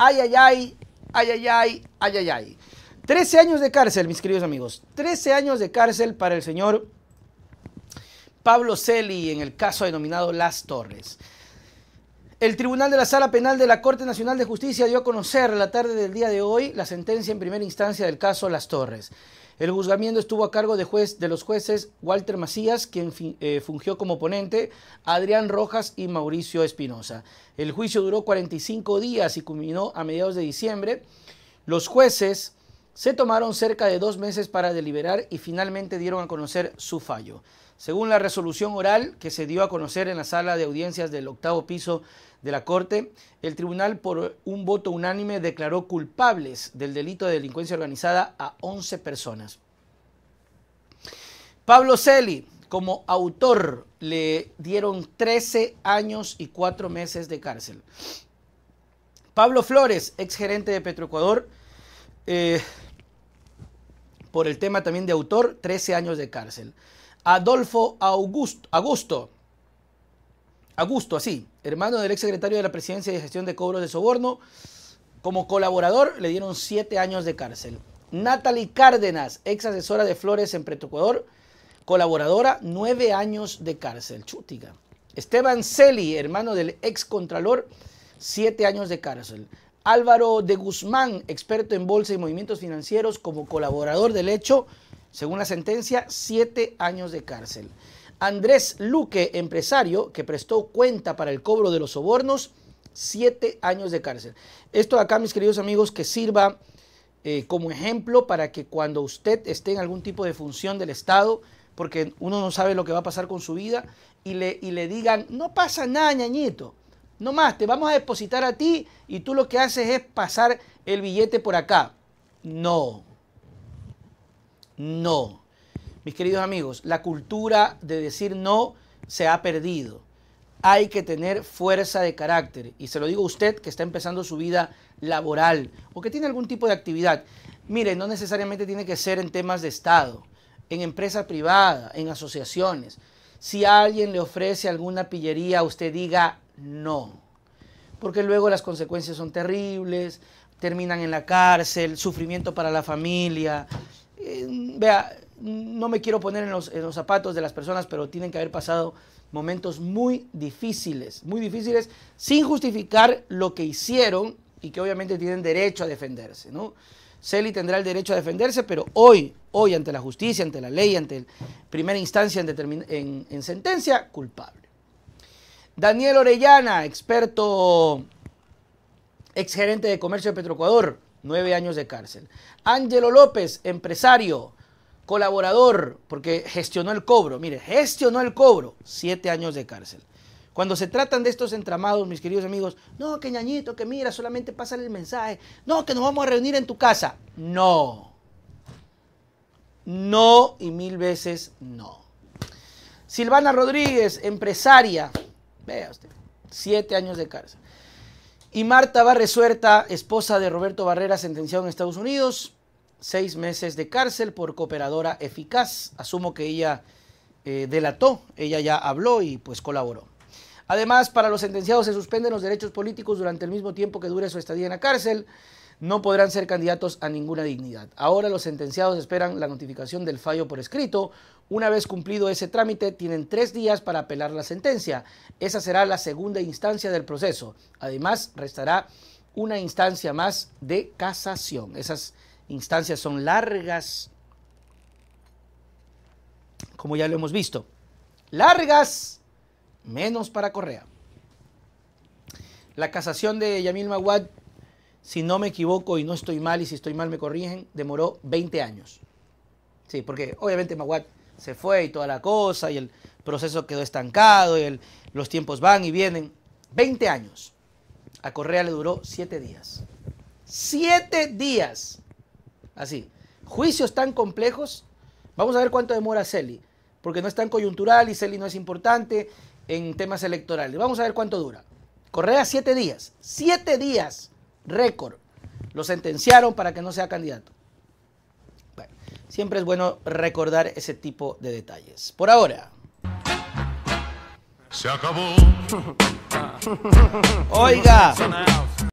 Ay, ay, ay, ay, ay, ay, ay, ay, ay. 13 años de cárcel, mis queridos amigos. Trece años de cárcel para el señor Pablo Celi en el caso denominado Las Torres. El Tribunal de la Sala Penal de la Corte Nacional de Justicia dio a conocer la tarde del día de hoy la sentencia en primera instancia del caso Las Torres. El juzgamiento estuvo a cargo de, los jueces Walter Macías, quien eh, fungió como ponente, Adrián Rojas y Mauricio Espinosa. El juicio duró 45 días y culminó a mediados de diciembre. Los jueces se tomaron cerca de dos meses para deliberar y finalmente dieron a conocer su fallo. Según la resolución oral que se dio a conocer en la sala de audiencias del octavo piso de la Corte, el tribunal por un voto unánime declaró culpables del delito de delincuencia organizada a 11 personas. Pablo Celi, como autor, le dieron 13 años y 4 meses de cárcel. Pablo Flores, exgerente de Petroecuador, eh, por el tema también de autor, 13 años de cárcel. Adolfo Augusto, Augusto, Augusto, así, hermano del exsecretario de la Presidencia de Gestión de Cobros de Soborno, como colaborador le dieron 7 años de cárcel. Natalie Cárdenas, ex asesora de Flores en Pretocuador, colaboradora, 9 años de cárcel. Chutiga Esteban Celi, hermano del ex 7 años de cárcel. Álvaro de Guzmán, experto en bolsa y movimientos financieros, como colaborador del hecho, según la sentencia, siete años de cárcel. Andrés Luque, empresario, que prestó cuenta para el cobro de los sobornos, siete años de cárcel. Esto acá, mis queridos amigos, que sirva eh, como ejemplo para que cuando usted esté en algún tipo de función del Estado, porque uno no sabe lo que va a pasar con su vida, y le, y le digan, no pasa nada, ñañito. No más, te vamos a depositar a ti y tú lo que haces es pasar el billete por acá. No. No. Mis queridos amigos, la cultura de decir no se ha perdido. Hay que tener fuerza de carácter. Y se lo digo a usted que está empezando su vida laboral o que tiene algún tipo de actividad. Mire, no necesariamente tiene que ser en temas de Estado, en empresa privada, en asociaciones. Si alguien le ofrece alguna pillería, usted diga no, porque luego las consecuencias son terribles, terminan en la cárcel, sufrimiento para la familia. Eh, vea, no me quiero poner en los, zapatos de las personas, pero tienen que haber pasado momentos muy difíciles, muy difíciles, sin justificar lo que hicieron y que obviamente tienen derecho a defenderse, ¿no? Celi tendrá el derecho a defenderse, pero hoy, hoy ante la justicia, ante la ley, ante primera instancia en sentencia, culpable. Daniel Orellana, experto, exgerente de comercio de Petroecuador, nueve años de cárcel. Ángelo López, empresario, colaborador, porque gestionó el cobro. Mire, gestionó el cobro, siete años de cárcel. Cuando se tratan de estos entramados, mis queridos amigos, no, que ñañito, que mira, solamente pásale el mensaje, no, que nos vamos a reunir en tu casa. No. No y mil veces no. Silvana Rodríguez, empresaria, Vea usted, siete años de cárcel. Y Marta Barresuerta, esposa de Roberto Barrera, sentenciado en Estados Unidos, seis meses de cárcel por cooperadora eficaz. Asumo que ella eh, delató, ella ya habló y pues colaboró. Además, para los sentenciados se suspenden los derechos políticos durante el mismo tiempo que dure su estadía en la cárcel no podrán ser candidatos a ninguna dignidad. Ahora los sentenciados esperan la notificación del fallo por escrito. Una vez cumplido ese trámite, tienen tres días para apelar la sentencia. Esa será la segunda instancia del proceso. Además, restará una instancia más de casación. Esas instancias son largas, como ya lo hemos visto. Largas, menos para Correa. La casación de Yamil Maguad si no me equivoco y no estoy mal, y si estoy mal me corrigen, demoró 20 años. Sí, porque obviamente Maguat se fue y toda la cosa, y el proceso quedó estancado, y los tiempos van y vienen. 20 años. A Correa le duró 7 días. 7 días. Así. Juicios tan complejos. Vamos a ver cuánto demora Celi, porque no es tan coyuntural y Celi no es importante en temas electorales. Vamos a ver cuánto dura. Correa, 7 días. 7 días récord. Lo sentenciaron para que no sea candidato. Bueno, siempre es bueno recordar ese tipo de detalles. Por ahora. Se acabó. Oiga.